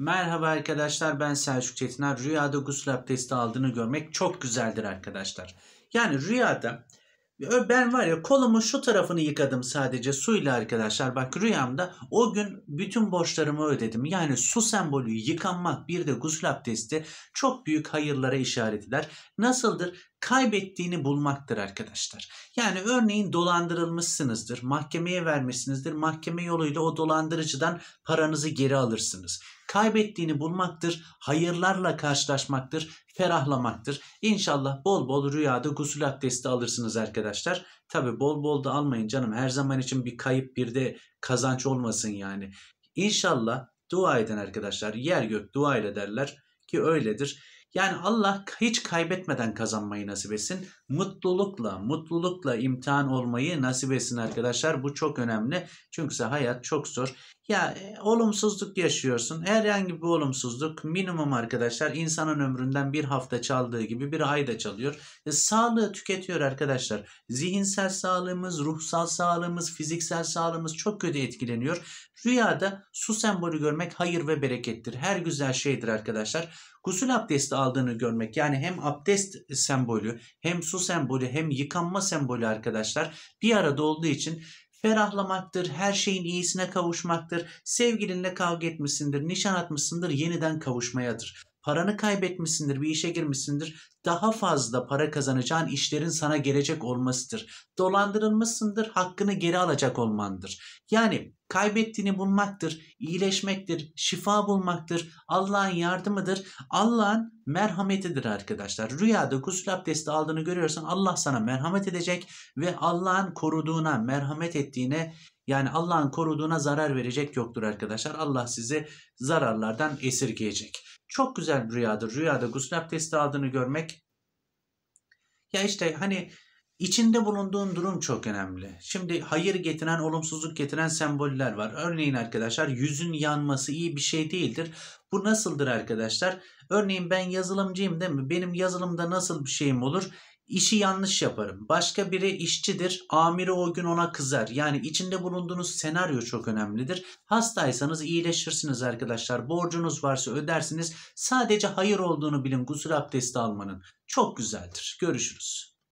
Merhaba arkadaşlar ben Selçuk Çetiner. Rüyada gusül abdesti aldığını görmek çok güzeldir arkadaşlar. Yani rüyada ben var ya kolumun şu tarafını yıkadım sadece suyla arkadaşlar. Bak rüyamda o gün bütün borçlarımı ödedim. Yani su sembolü yıkanmak bir de gusül abdesti çok büyük hayırlara işaret eder. Nasıldır? kaybettiğini bulmaktır arkadaşlar. Yani örneğin dolandırılmışsınızdır, mahkemeye vermişsinizdir, mahkeme yoluyla o dolandırıcıdan paranızı geri alırsınız. Kaybettiğini bulmaktır, hayırlarla karşılaşmaktır, ferahlamaktır. İnşallah bol bol rüyada gusül abdesti alırsınız arkadaşlar. Tabi bol bol da almayın canım her zaman için bir kayıp bir de kazanç olmasın yani. İnşallah dua edin arkadaşlar. Yer gök dua ile derler ki öyledir. Yani Allah hiç kaybetmeden kazanmayı nasip etsin. Mutlulukla, mutlulukla imtihan olmayı nasip etsin arkadaşlar. Bu çok önemli. Çünkü hayat çok zor. Ya e, olumsuzluk yaşıyorsun. Herhangi bir olumsuzluk minimum arkadaşlar insanın ömründen bir hafta çaldığı gibi bir ay da çalıyor. E, sağlığı tüketiyor arkadaşlar. Zihinsel sağlığımız, ruhsal sağlığımız, fiziksel sağlığımız çok kötü etkileniyor. Rüyada su sembolü görmek hayır ve berekettir. Her güzel şeydir arkadaşlar. Gusül abdesti aldığını görmek. Yani hem abdest sembolü hem su sembolü hem yıkanma sembolü arkadaşlar bir arada olduğu için ferahlamaktır, her şeyin iyisine kavuşmaktır, sevgilinle kavga etmişsindir, nişan atmışsındır, yeniden kavuşmayadır paranı kaybetmişsindir, bir işe girmişsindir. Daha fazla para kazanacağın işlerin sana gelecek olmasıdır. Dolandırılmışsındır, hakkını geri alacak olmandır. Yani kaybettiğini bulmaktır, iyileşmektir, şifa bulmaktır, Allah'ın yardımıdır, Allah'ın merhametidir arkadaşlar. Rüyada gusül abdesti aldığını görüyorsan Allah sana merhamet edecek ve Allah'ın koruduğuna, merhamet ettiğine yani Allah'ın koruduğuna zarar verecek yoktur arkadaşlar. Allah sizi zararlardan esirgeyecek. Çok güzel bir rüyadır. Rüyada gusül abdesti aldığını görmek. Ya işte hani içinde bulunduğun durum çok önemli. Şimdi hayır getiren, olumsuzluk getiren semboller var. Örneğin arkadaşlar yüzün yanması iyi bir şey değildir. Bu nasıldır arkadaşlar? Örneğin ben yazılımcıyım değil mi? Benim yazılımda nasıl bir şeyim olur? işi yanlış yaparım. Başka biri işçidir. Amiri o gün ona kızar. Yani içinde bulunduğunuz senaryo çok önemlidir. Hastaysanız iyileşirsiniz arkadaşlar. Borcunuz varsa ödersiniz. Sadece hayır olduğunu bilin gusül abdesti almanın. Çok güzeldir. Görüşürüz.